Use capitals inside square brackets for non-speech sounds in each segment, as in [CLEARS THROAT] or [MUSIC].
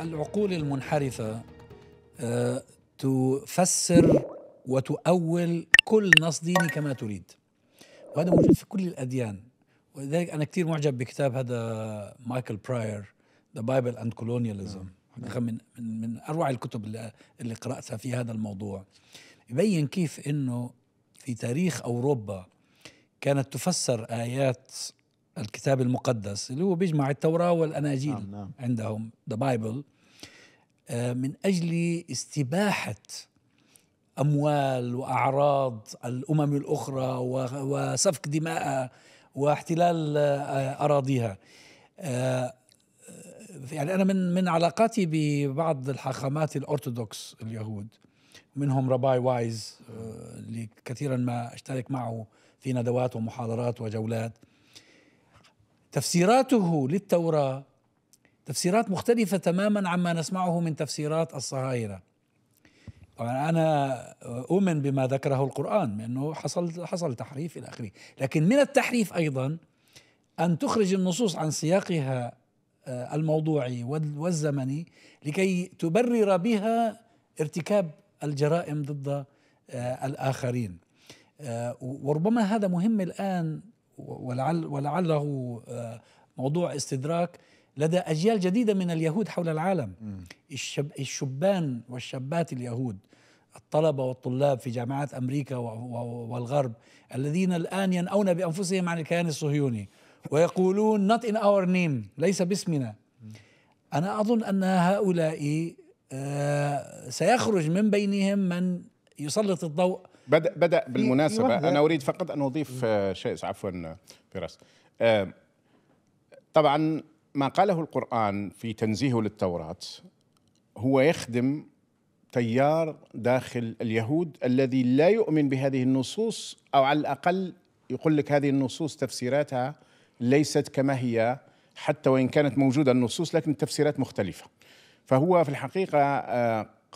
العقول المنحرفة آه، تفسر وتؤول كل نص ديني كما تريد وهذا موجود في كل الأديان ولذلك أنا كثير معجب بكتاب هذا مايكل براير ذا بايبل أند Colonialism حقيقة نعم. من, من, من أروع الكتب اللي, اللي قرأتها في هذا الموضوع يبين كيف أنه في تاريخ أوروبا كانت تفسر آيات الكتاب المقدس اللي هو بيجمع التوراة والأناجيل نعم نعم. عندهم ذا آه، بايبل من أجل استباحة أموال وأعراض الأمم الأخرى وسفك دماء واحتلال آه، أراضيها آه، يعني أنا من من علاقاتي ببعض الحاخامات الأرثوذكس اليهود منهم رباي وايز اللي كثيرا ما اشترك معه في ندوات ومحاضرات وجولات تفسيراته للتوراة تفسيرات مختلفة تماما عما نسمعه من تفسيرات الصهاينة أنا أؤمن بما ذكره القرآن لأنه حصل حصل تحريف إلى آخره لكن من التحريف أيضا أن تخرج النصوص عن سياقها آه، الموضوعي والزمني لكي تبرر بها ارتكاب الجرائم ضد آه، الآخرين آه، وربما هذا مهم الآن ولعل ولعله آه، موضوع استدراك لدى أجيال جديدة من اليهود حول العالم الشب الشبان والشابات اليهود الطلبة والطلاب في جامعات أمريكا والغرب الذين الآن ينأون بأنفسهم عن الكيان الصهيوني ويقولون not in our name ليس باسمنا أنا أظن أن هؤلاء آه، سيخرج من بينهم من يسلط الضوء بدا بدا بالمناسبه انا اريد فقط ان اضيف آه، شيء عفوا آه، فراس آه، طبعا ما قاله القران في تنزيهه للتوراه هو يخدم تيار داخل اليهود الذي لا يؤمن بهذه النصوص او على الاقل يقول لك هذه النصوص تفسيراتها ليست كما هي حتى وان كانت موجوده النصوص لكن التفسيرات مختلفه فهو في الحقيقه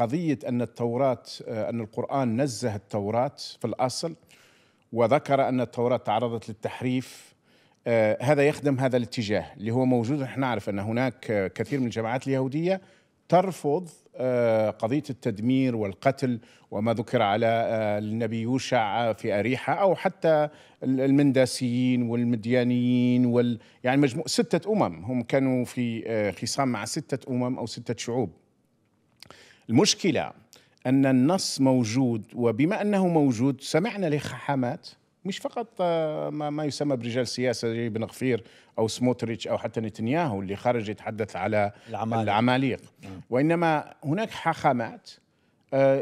قضية أن التوراة آه، أن القرآن نزه التوراة في الأصل وذكر أن التوراة تعرضت للتحريف آه، هذا يخدم هذا الاتجاه اللي هو موجود نحن نعرف أن هناك كثير من الجماعات اليهودية ترفض آه، قضية التدمير والقتل وما ذكر على النبي يوشع في أريحة أو حتى المنداسيين والمديانيين وال يعني مجموع ستة أمم هم كانوا في خصام مع ستة أمم أو ستة شعوب المشكله ان النص موجود وبما انه موجود سمعنا لخحامات مش فقط آه، ما يسمى برجال سياسه زي بن غفير او سموتريتش او حتى نتنياهو اللي خرج يتحدث على العماليق, العماليق. وانما هناك حخامات آه،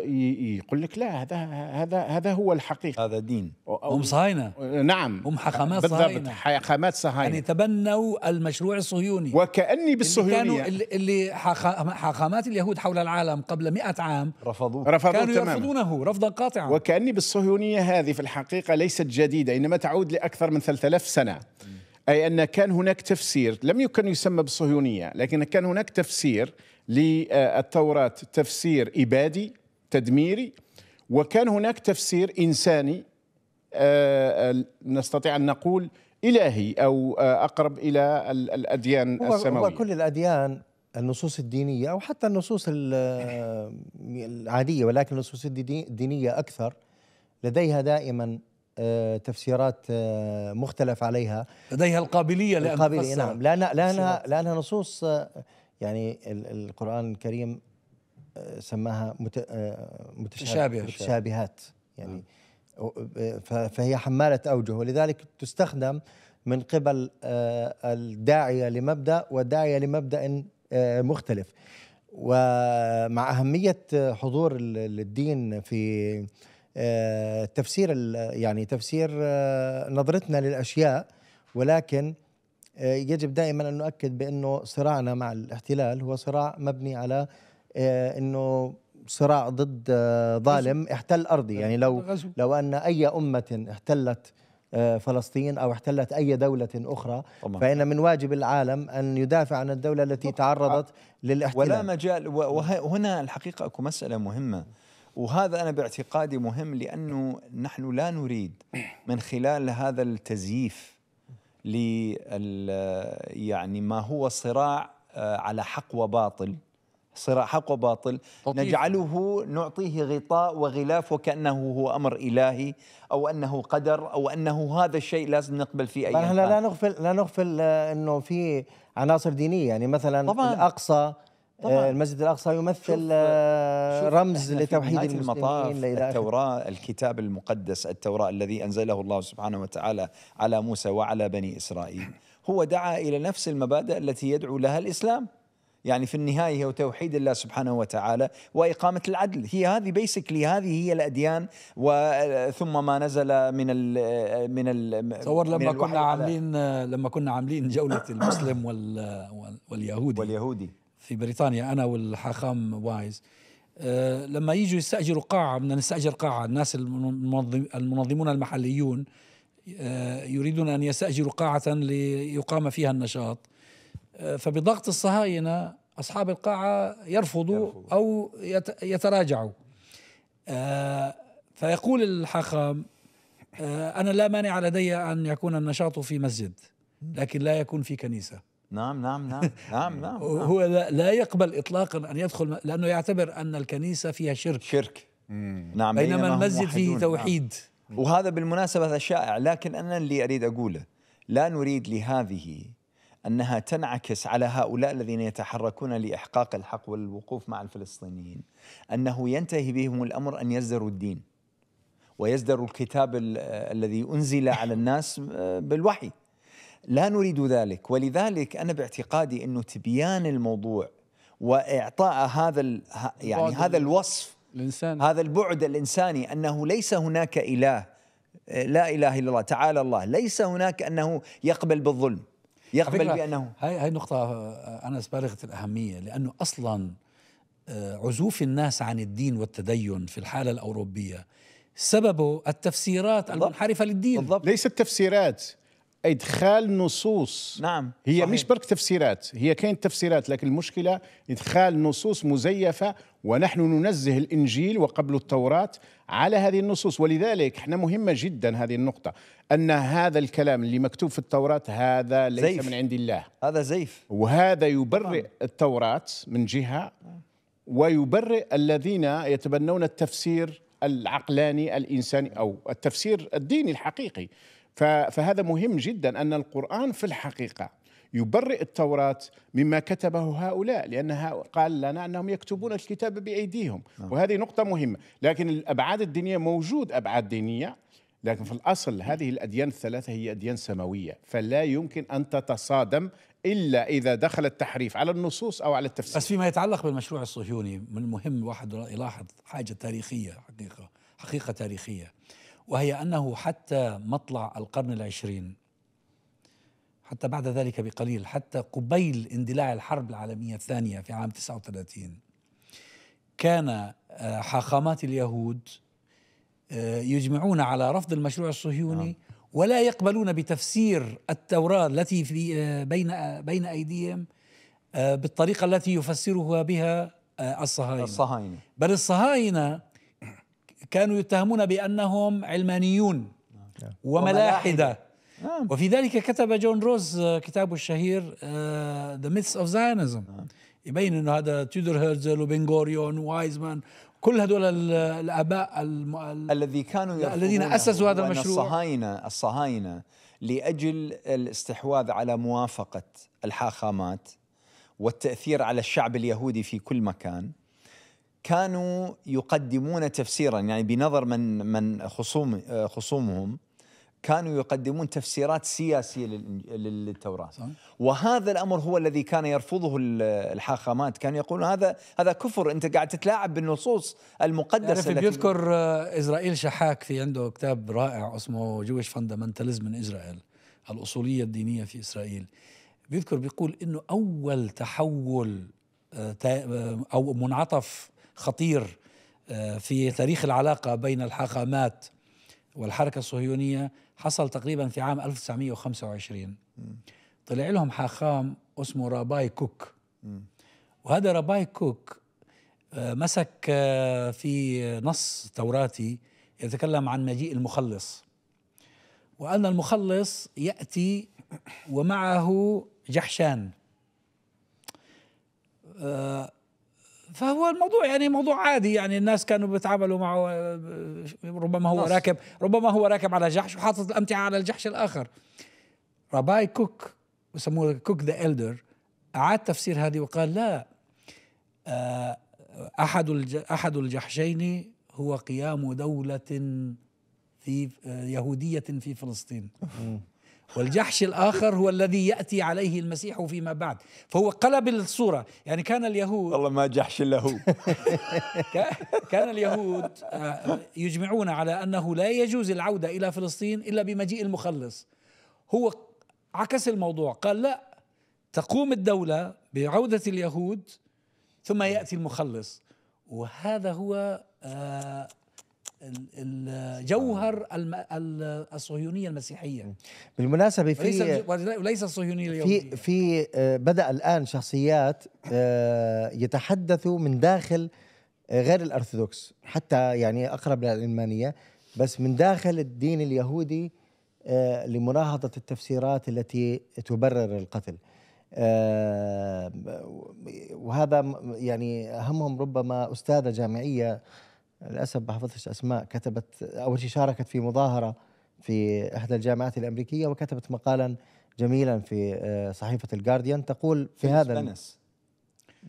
يقول لك لا هذا هذا هذا هو الحقيقه هذا دين هم صهاينه آه، نعم هم حكمات صهاينه بالضبط حكمات صهاينه يعني تبنوا المشروع الصهيوني وكأني يعني بالصهيونيه اللي, كانوا اللي حاخامات اليهود حول العالم قبل مئة عام رفضوه رفضوه كانوا تماما. يرفضونه رفضا قاطعا وكأني بالصهيونيه هذه في الحقيقه ليست جديده انما تعود لاكثر من 3000 سنه اي ان كان هناك تفسير لم يكن يسمى بالصهيونيه لكن كان هناك تفسير للتوراه تفسير ابادي تدميري وكان هناك تفسير إنساني آه، آه، نستطيع أن نقول إلهي أو آه، أقرب إلى الأديان السماوية وكل الأديان النصوص الدينية أو حتى النصوص العادية ولكن النصوص الدينية أكثر لديها دائما تفسيرات مختلف عليها لديها القابلية لأن القابلية نعم لأنها, لأنها, لأنها نصوص يعني القرآن الكريم سماها آه، متشابهة متشابهات نعم. يعني آه، فهي حمالة أوجه ولذلك تستخدم من قبل آه، الداعية لمبدأ والداعية لمبدأ مختلف ومع أهمية حضور الدين في تفسير يعني تفسير نظرتنا للأشياء ولكن يجب دائما أن نؤكد بأنه صراعنا مع الاحتلال هو صراع مبني على آه، انه صراع ضد آه، ظالم احتل ارضي يعني لو لو ان اي امه احتلت آه، فلسطين او احتلت اي دوله اخرى فان من واجب العالم ان يدافع عن الدوله التي تعرضت للاحتلال ولا مجال وهنا الحقيقه اكو مساله مهمه وهذا انا باعتقادي مهم لانه نحن لا نريد من خلال هذا التزييف ل يعني ما هو صراع على حق وباطل صراع حق وباطل لطيف. نجعله نعطيه غطاء وغلاف وكأنه هو أمر إلهي أو أنه قدر أو أنه هذا الشيء لازم نقبل فيه أي احنا لا نغفل لا نغفل آه، أنه في عناصر دينية يعني مثلا طبعاً. الأقصى آه، طبعا المسجد الاقصى يمثل شوف آه، رمز لتوحيد المسلمين التوراه الكتاب المقدس التوراه الذي انزله الله سبحانه وتعالى على موسى وعلى بني اسرائيل هو دعا الى نفس المبادئ التي يدعو لها الاسلام يعني في النهايه هو توحيد الله سبحانه وتعالى واقامه العدل هي هذه بيسكلي هذه هي الاديان وثم ما نزل من ال من ال تصور لما كنا عاملين لما كنا عاملين جوله المسلم وال واليهودي واليهودي في بريطانيا انا والحاخام وايز آه، لما يجوا يستاجروا قاعه بدنا نستاجر قاعه الناس المنظمون المحليون آه، يريدون ان يستاجروا قاعه ليقام فيها النشاط فبضغط الصهاينة أصحاب القاعة يرفضوا أو يتراجعوا آه، فيقول الحاخام آه، أنا لا مانع لدي أن يكون النشاط في مسجد لكن لا يكون في كنيسة نعم نعم نعم نعم [LAUGHS] نعم هو نعم. لا يقبل إطلاقا أن يدخل لأنه يعتبر أن الكنيسة فيها شرك شرك نعم بينما المسجد فيه نعم. توحيد نعم. وهذا بالمناسبة هذا شائع لكن أنا اللي أريد أقوله لا نريد لهذه أنها تنعكس على هؤلاء الذين يتحركون لإحقاق الحق والوقوف مع الفلسطينيين أنه ينتهي بهم الأمر أن يزدروا الدين ويزدروا الكتاب الذي أنزل على الناس آه، بالوحي لا نريد ذلك ولذلك أنا باعتقادي أنه تبيان الموضوع وإعطاء هذا يعني هذا الوصف الإنسان. هذا البعد الإنساني أنه ليس هناك إله آه، لا إله إلا الله تعالى الله ليس هناك أنه يقبل بالظلم يقبل بانه هاي هاي نقطه آه، انس بالغه الاهميه لانه اصلا آه، عزوف الناس عن الدين والتدين في الحاله الاوروبيه سببه التفسيرات المنحرفه للدين بالضبط. ليس التفسيرات ادخال نصوص نعم هي صحيح. مش برك تفسيرات هي كاين تفسيرات لكن المشكله ادخال نصوص مزيفه ونحن ننزه الانجيل وقبل التوراه على هذه النصوص ولذلك احنا مهمه جدا هذه النقطه ان هذا الكلام اللي مكتوب في التوراه هذا ليس زيف. من عند الله هذا زيف وهذا يبرئ نعم. التوراه من جهه نعم. ويبرئ الذين يتبنون التفسير العقلاني الانساني او التفسير الديني الحقيقي فهذا مهم جدا أن القرآن في الحقيقة يبرئ التوراة مما كتبه هؤلاء لأنها قال لنا أنهم يكتبون الكتاب بأيديهم نعم. وهذه نقطة مهمة لكن الأبعاد الدينية موجود أبعاد دينية لكن في الأصل هذه الأديان الثلاثة هي أديان سماوية فلا يمكن أن تتصادم إلا إذا دخل التحريف على النصوص أو على التفسير بس فيما يتعلق بالمشروع الصهيوني من المهم الواحد يلاحظ حاجة تاريخية حقيقة حقيقة تاريخية وهي أنه حتى مطلع القرن العشرين حتى بعد ذلك بقليل حتى قبيل اندلاع الحرب العالمية الثانية في عام 39 كان آه، حاخامات اليهود آه، يجمعون على رفض المشروع الصهيوني نعم. ولا يقبلون بتفسير التوراة التي في آه، بين بين أيديهم بالطريقة التي يفسرها بها الصهاينة الصهاينة بل الصهاينة كانوا يتهمون بأنهم علمانيون نعم. وملاحدة نعم. وفي ذلك كتب جون روز آه، كتابه الشهير ذا ميثس اوف Zionism نعم. يبين انه هذا تيودر هيرزل وبنغوريون وايزمان كل هذول الاباء الم... الذي كانوا الذين اسسوا هذا المشروع الصهاينه الصهاينه لاجل الاستحواذ على موافقه الحاخامات والتاثير على الشعب اليهودي في كل مكان كانوا يقدمون تفسيرا يعني بنظر من من خصوم خصومهم كانوا يقدمون تفسيرات سياسيه للتوراه صح. وهذا الامر هو الذي كان يرفضه الحاخامات كانوا يقولون هذا هذا كفر انت قاعد تتلاعب بالنصوص المقدسه التي بيذكر آه، اسرائيل شحاك في عنده كتاب رائع اسمه جويش فاندمنتاليزم من اسرائيل الاصوليه الدينيه في اسرائيل بيذكر بيقول انه اول تحول آه، آه، او منعطف خطير آه، في تاريخ العلاقة بين الحاخامات والحركة الصهيونية حصل تقريبا في عام 1925 طلع لهم حاخام اسمه راباي كوك وهذا راباي كوك آه، مسك آه، في نص توراتي يتكلم عن مجيء المخلص وأن المخلص يأتي ومعه جحشان فهو الموضوع يعني موضوع عادي يعني الناس كانوا بيتعاملوا معه ربما هو نص. راكب ربما هو راكب على جحش وحاطط الامتعه على الجحش الاخر راباي كوك بسموه كوك ذا الدر اعاد تفسير هذه وقال لا آه، احد احد الجحشين هو قيام دوله في آه، يهوديه في فلسطين والجحش الآخر هو الذي يأتي عليه المسيح فيما بعد فهو قلب الصورة يعني كان اليهود والله ما جحش إلا هو [LAUGHS] كان اليهود آه، يجمعون على أنه لا يجوز العودة إلى فلسطين إلا بمجيء المخلص هو عكس الموضوع قال لا تقوم الدولة بعودة اليهود ثم يأتي المخلص وهذا هو آه، الجوهر الصهيونيه المسيحيه بالمناسبه في وليس الصهيونيه اليوم في في آه، بدا الان شخصيات آه، يتحدثوا من داخل آه، غير الارثوذكس حتى يعني اقرب للعلمانيه بس من داخل الدين اليهودي لمناهضه التفسيرات التي تبرر القتل وهذا يعني اهمهم ربما استاذه جامعيه للاسف ما حفظتش اسماء كتبت اول شيء شاركت في مظاهره في احدى الجامعات الامريكيه وكتبت مقالا جميلا في آه، صحيفه الجارديان تقول في هذا بنس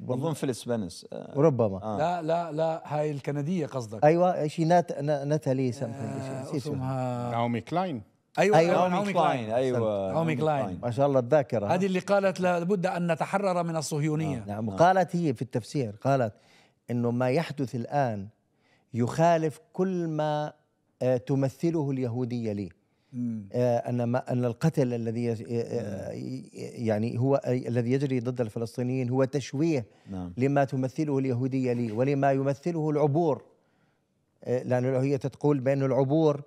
اظن فيلس بنس آه. ربما آه. لا لا لا هاي الكنديه قصدك ايوه شيء نات ناتالي آه اسمها ناومي كلاين ايوه ايوه نعومي كلاين ايوه ناومي كلاين ما شاء الله الذاكره هذه اللي قالت لابد ان نتحرر من الصهيونيه آه. نعم وقالت آه. هي في التفسير قالت انه ما يحدث الان يخالف كل ما آه، تمثله اليهودية لي آه، أن أن القتل الذي آه، يعني هو الذي يجري ضد الفلسطينيين هو تشويه نعم. لما تمثله اليهودية لي ولما يمثله العبور لأن هي تقول بأن العبور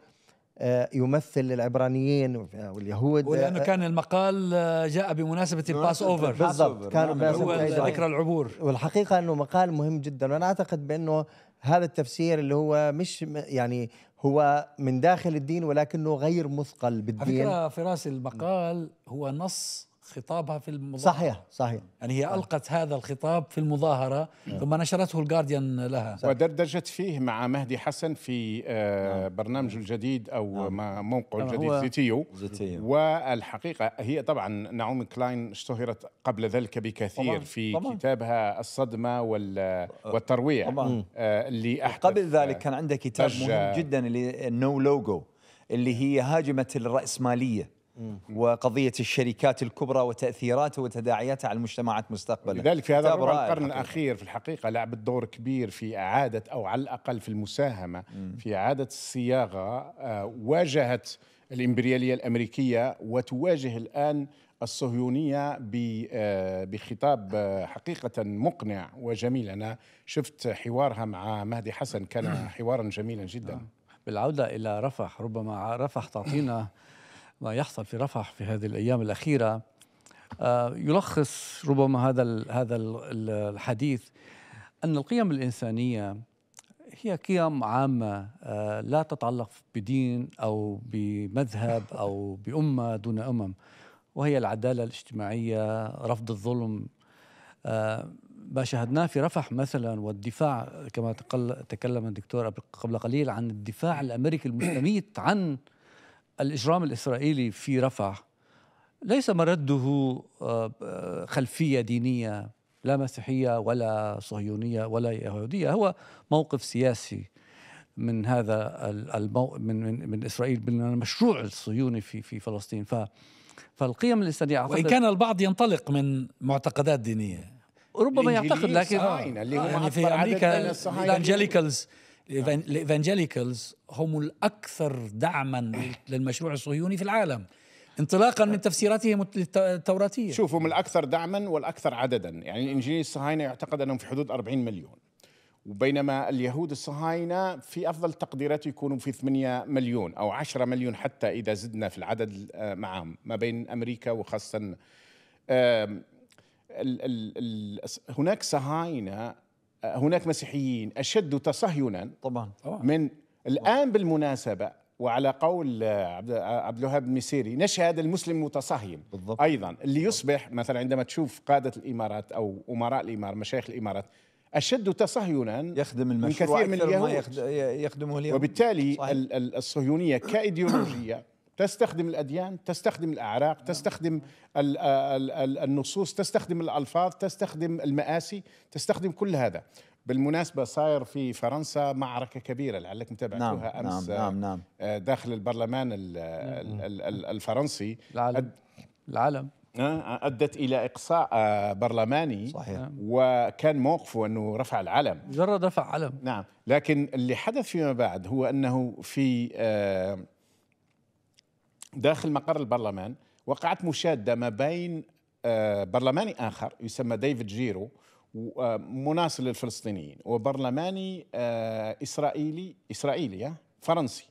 يمثل العبرانيين واليهود ولانه كان المقال جاء بمناسبه الباس اوفر بالضبط كان نعم، هو ذكرى العبور والحقيقه انه مقال مهم جدا وانا اعتقد بانه هذا التفسير اللي هو مش يعني هو من داخل الدين ولكنه غير مثقل بالدين على فكره فراس المقال هو نص خطابها في المظاهرة صحيح صحيح يعني هي ألقت هذا الخطاب في المظاهرة نعم. ثم نشرته الجارديان لها ودردجت فيه مع مهدي حسن في آه، نعم. برنامجه نعم. الجديد أو موقعه الجديد زيتيو والحقيقة هي طبعا نعومي كلاين اشتهرت قبل ذلك بكثير طبعاً. في كتابها الصدمة وال والترويع آه، اللي احدث قبل آه، ذلك كان عندها كتاب مهم جدا اللي نو لوجو اللي هي هاجمت الرأسمالية وقضية الشركات الكبرى وتأثيراتها وتداعياتها على المجتمعات مستقبلا لذلك في هذا القرن الأخير في الحقيقة لعبت دور كبير في إعادة أو على الأقل في المساهمة م. في إعادة الصياغة آه، واجهت الإمبريالية الأمريكية وتواجه الآن الصهيونية آه، بخطاب آه، حقيقة مقنع وجميل أنا شفت حوارها مع مهدي حسن كان [CLEARS THROAT] حوارا جميلا جدا بالعودة إلى رفح ربما رفح تعطينا [CLEARS THROAT] ما يحصل في رفح في هذه الايام الاخيره آه، يلخص ربما هذا هذا الحديث ان القيم الانسانيه هي قيم عامه آه، لا تتعلق بدين او بمذهب او بامه دون امم وهي العداله الاجتماعيه رفض الظلم آه، ما شاهدناه في رفح مثلا والدفاع كما تكلم الدكتور قبل قليل عن الدفاع الامريكي المستميت عن الإجرام الإسرائيلي في رفح ليس مرده آه، آه، خلفية دينية لا مسيحية ولا صهيونية ولا يهودية هو موقف سياسي من هذا المو... من, من من اسرائيل من المشروع الصهيوني في في فلسطين ف فالقيم الانسانيه وان كان البعض ينطلق من معتقدات دينيه ربما يعتقد لكن آه. اللي هم يعني في امريكا الانجليكالز نعم. الإيفانجيليكالز هم الأكثر دعما للمشروع الصهيوني في العالم انطلاقا من تفسيراتهم التوراتية شوف هم الأكثر دعما والأكثر عددا يعني الإنجيل الصهاينة يعتقد أنهم في حدود 40 مليون وبينما اليهود الصهاينة في أفضل تقديرات يكونوا في 8 مليون أو 10 مليون حتى إذا زدنا في العدد آه، معهم ما بين أمريكا وخاصة هناك صهاينة هناك مسيحيين أشد تصهينا طبعا من الآن بالمناسبة وعلى قول عبد الوهاب المسيري نشهد المسلم متصهين بالضبط. أيضا اللي يصبح مثلا عندما تشوف قادة الإمارات أو أمراء الامارات مشايخ الإمارات أشد تصهينا يخدم المشروع من كثير من اليهود يخدمه اليهود وبالتالي صحيح. الصهيونية كإيديولوجية [CLEARS THROAT] [CLEARS THROAT] تستخدم الاديان تستخدم الاعراق نعم. تستخدم النصوص تستخدم الالفاظ تستخدم المآسي تستخدم كل هذا بالمناسبة صاير في فرنسا معركة كبيرة لعلكم تابعتوها نعم أمس نعم نعم نعم داخل البرلمان نعم. الفرنسي العالم أد... العالم أدت إلى إقصاء برلماني صحيح. نعم. وكان موقفه أنه رفع العلم مجرد رفع علم نعم لكن اللي حدث فيما بعد هو أنه في آه داخل مقر البرلمان وقعت مشاده ما بين آه، برلماني اخر يسمى ديفيد جيرو آه، مناصر للفلسطينيين وبرلماني آه، اسرائيلي اسرائيلي فرنسي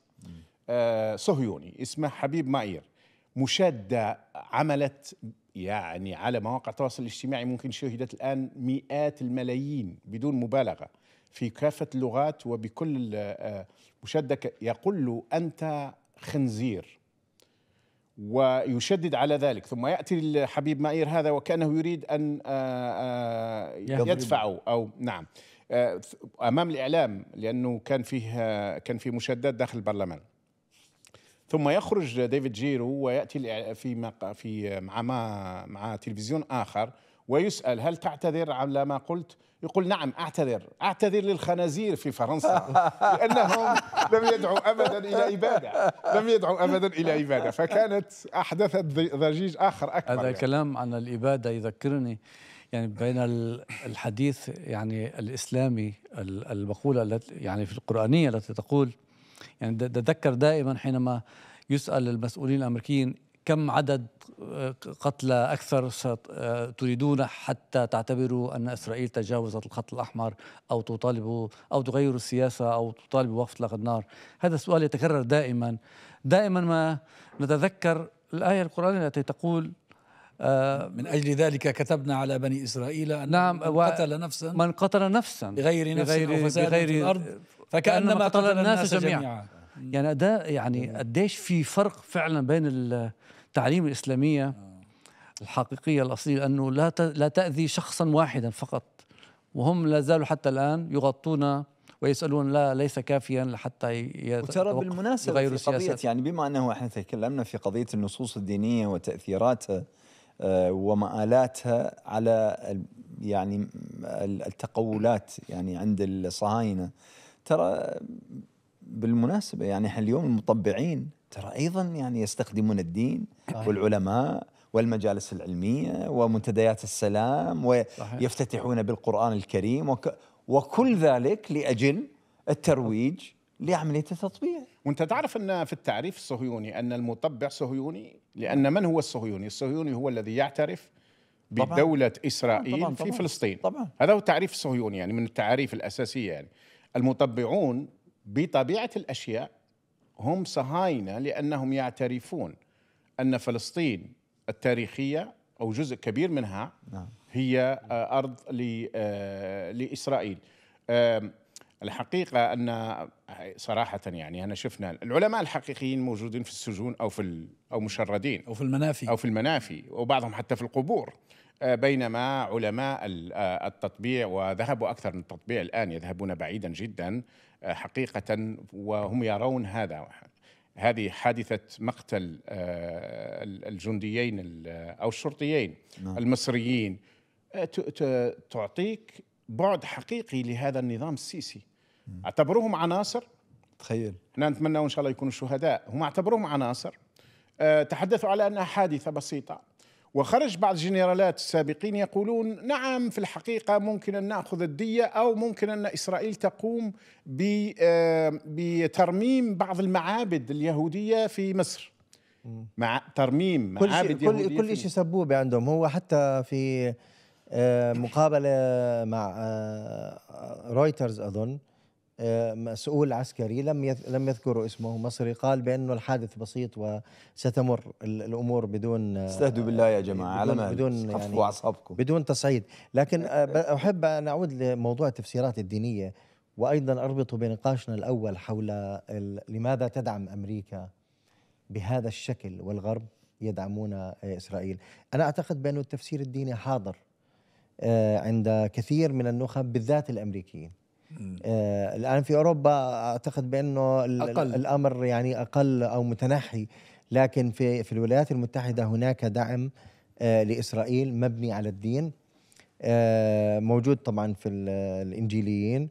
صهيوني اسمه حبيب مائير مشاده عملت يعني على مواقع التواصل الاجتماعي ممكن شهدت الان مئات الملايين بدون مبالغه في كافه اللغات وبكل مشاده يقول له انت خنزير ويشدد على ذلك ثم يأتي الحبيب مائير هذا وكأنه يريد أن آه، آه، يدفعه أو نعم آه، أمام الإعلام لأنه كان فيه كان في مشدد داخل البرلمان ثم يخرج ديفيد جيرو ويأتي في في مع مع تلفزيون آخر ويسأل هل تعتذر على ما قلت يقول نعم أعتذر أعتذر للخنازير في فرنسا [LAUGHS] لأنهم لم يدعوا أبدا إلى إبادة لم يدعوا أبدا إلى إبادة فكانت أحدثت ضجيج آخر أكبر هذا يعني. الكلام عن الإبادة يذكرني يعني بين الحديث يعني الإسلامي المقولة التي يعني في القرآنية التي تقول يعني تذكر دائما حينما يسأل المسؤولين الأمريكيين كم عدد آه، قتلى أكثر آه، تريدون حتى تعتبروا أن إسرائيل تجاوزت الخط الأحمر أو تطالبوا أو تغيروا السياسة أو تطالبوا وقف اطلاق النار هذا السؤال يتكرر دائما دائما ما نتذكر الآية القرآنية التي تقول آه، من أجل ذلك كتبنا على بني إسرائيل أن نعم من قتل نفسا من قتل نفسا بغير نفس بغير بغير في الأرض فكأنما قتل الناس جميعا, جميعا يعني ده يعني قديش في فرق فعلا بين التعليم الاسلاميه آه. الحقيقيه الاصيل انه لا لا تاذي شخصا واحدا فقط وهم لا زالوا حتى الان يغطون ويسالون لا ليس كافيا لحتى وترى بالمناسبه في قضيه يعني بما انه احنا تكلمنا في قضيه النصوص الدينيه وتاثيراتها آه، ومآلاتها على يعني التقولات يعني عند الصهاينه ترى بالمناسبة يعني احنا اليوم المطبعين ترى أيضا يعني يستخدمون الدين صحيح. والعلماء والمجالس العلمية ومنتديات السلام ويفتتحون بالقرآن الكريم وك وكل ذلك لأجل الترويج لعملية التطبيع وانت تعرف ان في التعريف الصهيوني ان المطبع صهيوني لان من هو الصهيوني؟ الصهيوني هو الذي يعترف بدولة طبعاً. إسرائيل طبعاً. طبعاً. في فلسطين طبعاً. هذا هو التعريف الصهيوني يعني من التعاريف الأساسية يعني المطبعون بطبيعه الاشياء هم صهاينه لانهم يعترفون ان فلسطين التاريخيه او جزء كبير منها نعم. هي آه، ارض آه، لاسرائيل الحقيقه ان صراحه يعني انا شفنا العلماء الحقيقيين موجودين في السجون او في او مشردين او في المنافي او في المنافي وبعضهم حتى في القبور آه، بينما علماء التطبيع وذهبوا اكثر من التطبيع الان يذهبون بعيدا جدا آه، حقيقه وهم يرون هذا هذه حادثة مقتل آه، الجنديين أو الشرطيين نعم. المصريين آه، تعطيك بعد حقيقي لهذا النظام السيسي اعتبروهم عناصر تخيل احنا نتمنى ان شاء الله يكونوا شهداء هم اعتبروهم عناصر تحدثوا على انها حادثه بسيطه وخرج بعض الجنرالات السابقين يقولون نعم في الحقيقة ممكن أن نأخذ الدية أو ممكن أن إسرائيل تقوم بترميم بعض المعابد اليهودية في مصر مع ترميم معابد كل يهودية كل, كل شيء سبوبة عندهم هو حتى في مقابلة مع رويترز آه، آه، أظن مسؤول عسكري لم لم يذكروا اسمه مصري قال بانه الحادث بسيط وستمر الامور بدون استهدوا بالله يا جماعه على ما بدون يعني اعصابكم بدون تصعيد لكن آه، احب ان اعود لموضوع التفسيرات الدينيه وايضا اربطه بنقاشنا الاول حول لماذا تدعم امريكا بهذا الشكل والغرب يدعمون آه، اسرائيل انا اعتقد بانه التفسير الديني حاضر آه، عند كثير من النخب بالذات الامريكيين آه الان في اوروبا اعتقد بانه أقل. الامر يعني اقل او متنحي لكن في في الولايات المتحده هناك دعم آه لاسرائيل مبني على الدين آه موجود طبعا في الانجيليين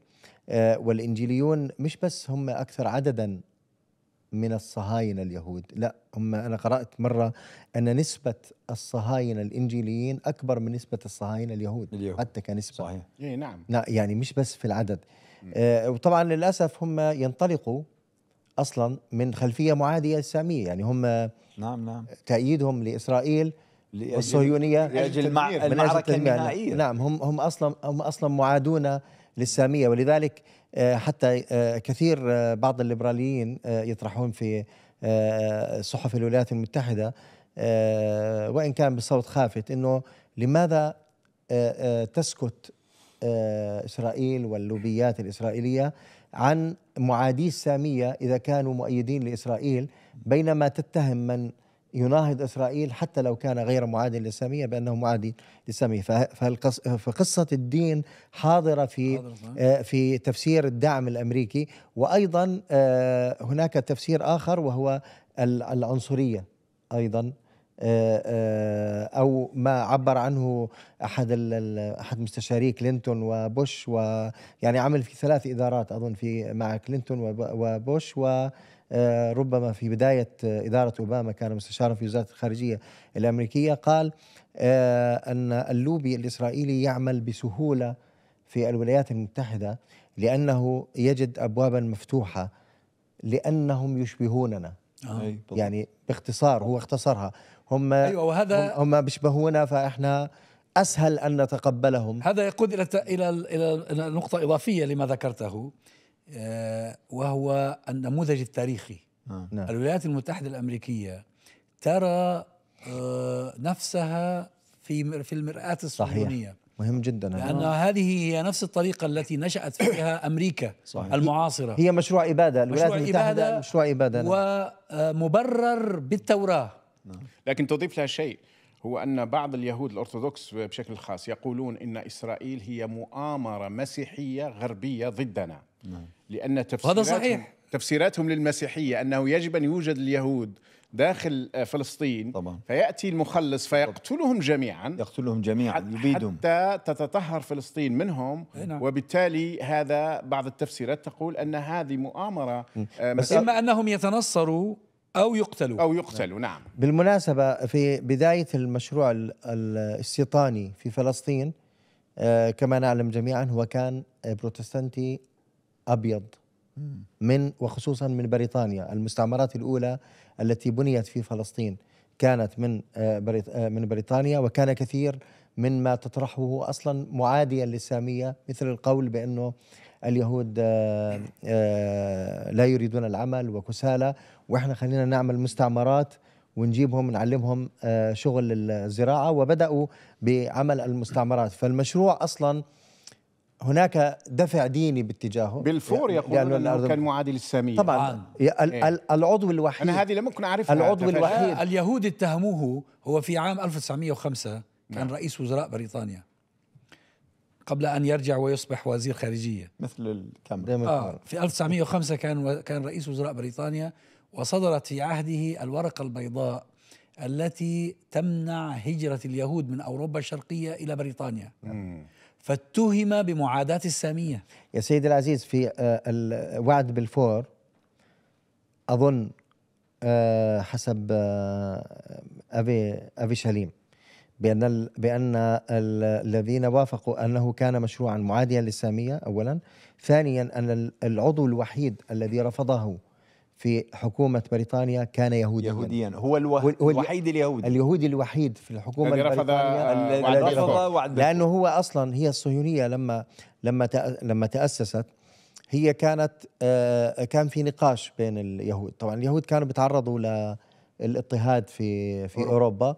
آه والانجيليون مش بس هم اكثر عددا من الصهاينة اليهود لا هم أنا قرأت مرة أن نسبة الصهاينة الإنجيليين أكبر من نسبة الصهاينة اليهود, اليهود. حتى كنسبة صحيح إيه، نعم لا يعني مش بس في العدد آه وطبعا للأسف هم ينطلقوا أصلا من خلفية معادية إسلامية يعني هم نعم نعم تأييدهم لإسرائيل والصهيونية لأجل المعركة النهائية نعم هم هم أصلا هم أصلا معادون للسامية ولذلك آه، حتى آه، كثير آه، بعض الليبراليين يطرحون في صحف الولايات المتحدة وإن كان بصوت خافت أنه لماذا تسكت إسرائيل واللوبيات الإسرائيلية عن معادي السامية إذا كانوا مؤيدين لإسرائيل بينما تتهم من يناهض إسرائيل حتى لو كان غير معادي للسامية بأنه معادي للسامية فقصة الدين حاضرة في آه، في تفسير الدعم الأمريكي وأيضا آه، هناك تفسير آخر وهو العنصرية أيضا آه، او ما عبر عنه احد احد مستشاري كلينتون وبوش ويعني عمل في ثلاث ادارات اظن في مع كلينتون وبوش و آه، ربما في بداية آه، إدارة أوباما كان مستشارا في وزارة الخارجية الأمريكية قال آه، أن اللوبي الإسرائيلي يعمل بسهولة في الولايات المتحدة لأنه يجد أبوابا مفتوحة لأنهم يشبهوننا آه. يعني باختصار هو اختصرها هم أيوة وهذا هم بيشبهونا فإحنا أسهل أن نتقبلهم هذا يقود إلى إلى إلى نقطة إضافية لما ذكرته آه، وهو النموذج التاريخي آه. نعم. نعم. الولايات المتحدة الأمريكية ترى آه، نفسها في في المرآة الصهيونية صحيح. مهم جدا لأن آه. هذه هي نفس الطريقة التي نشأت فيها [COUGHS] أمريكا صحيح. المعاصرة هي مشروع إبادة الولايات المتحدة إبادة مشروع إبادة نعم. ومبرر بالتوراة نعم. لكن تضيف لها شيء هو أن بعض اليهود الأرثوذكس بشكل خاص يقولون إن إسرائيل هي مؤامرة مسيحية غربية ضدنا نعم. لأن تفسيراتهم هذا صحيح تفسيراتهم للمسيحية أنه يجب أن يوجد اليهود داخل آه، فلسطين طبعا. فيأتي المخلص فيقتلهم جميعا يقتلهم جميعا يبيدهم حتى تتطهر فلسطين منهم نعم. وبالتالي هذا بعض التفسيرات تقول أن هذه مؤامرة آه، بس إما أنهم يتنصروا أو يقتلوا أو يقتلوا نعم بالمناسبة في بداية المشروع الاستيطاني في فلسطين آه، كما نعلم جميعا هو كان بروتستانتي ابيض من وخصوصا من بريطانيا المستعمرات الاولى التي بنيت في فلسطين كانت من آه، آه، من بريطانيا وكان كثير من ما تطرحه اصلا معاديا للساميه مثل القول بانه اليهود آه، لا يريدون العمل وكسالى واحنا خلينا نعمل مستعمرات ونجيبهم نعلمهم شغل الزراعه وبداوا بعمل المستعمرات فالمشروع اصلا هناك دفع ديني باتجاهه بالفور يقول يعني انه كان معادي للساميه طبعا آه. إيه؟ العضو الوحيد انا هذه لم اكن اعرفها العضو الوحيد اليهود اتهموه هو في عام 1905 كان نعم. رئيس وزراء بريطانيا قبل ان يرجع ويصبح وزير خارجيه مثل الكاميرون آه في 1905 كان و... كان رئيس وزراء بريطانيا وصدرت في عهده الورقه البيضاء التي تمنع هجره اليهود من اوروبا الشرقيه الى بريطانيا مم. فاتهم بمعاداة السامية يا سيدي العزيز في آه، الوعد بالفور أظن آه، حسب آه، أبي أبي شليم بأن بأن الذين وافقوا أنه كان مشروعا معاديا للسامية أولا ثانيا أن العضو الوحيد الذي رفضه في حكومة بريطانيا كان يهوديا يهوديا هو الوه... الوحيد اليهودي اليهودي الوحيد في الحكومة الذي رفض آه، وعد لأنه هو أصلا هي الصهيونية لما لما لما تأسست هي كانت آه، كان في نقاش بين اليهود طبعا اليهود كانوا بيتعرضوا للاضطهاد في في أوروبا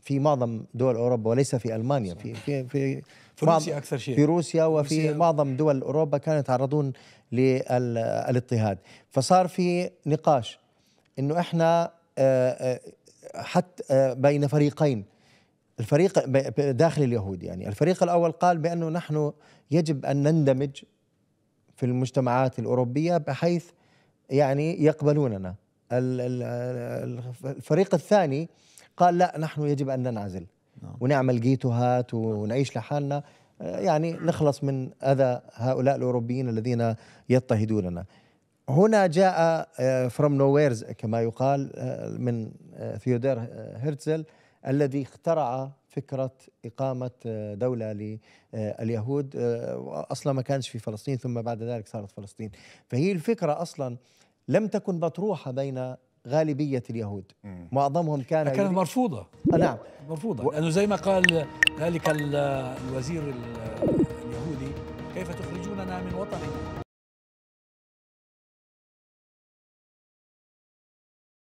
في معظم دول اوروبا وليس في المانيا في في في, في روسيا اكثر شيء في روسيا وفي معظم دول اوروبا كانوا يتعرضون للاضطهاد فصار في نقاش انه احنا آه، آه، حتى آه، بين فريقين الفريق داخل اليهود يعني الفريق الاول قال بانه نحن يجب ان نندمج في المجتمعات الاوروبيه بحيث يعني يقبلوننا الفريق الثاني قال لا نحن يجب ان ننعزل نعم. ونعمل جيتوهات ونعيش لحالنا يعني نخلص من أذى هؤلاء الأوروبيين الذين يضطهدوننا هنا جاء فروم آه، ويرز كما يقال آه، من ثيودور آه، هرتزل الذي اخترع فكرة إقامة دولة لليهود أصلا ما كانش في فلسطين ثم بعد ذلك صارت فلسطين فهي الفكرة أصلا لم تكن مطروحة بين غالبية اليهود م. معظمهم كان كانت يريد... مرفوضة نعم مرفوضة و... لأنه زي ما قال ذلك الوزير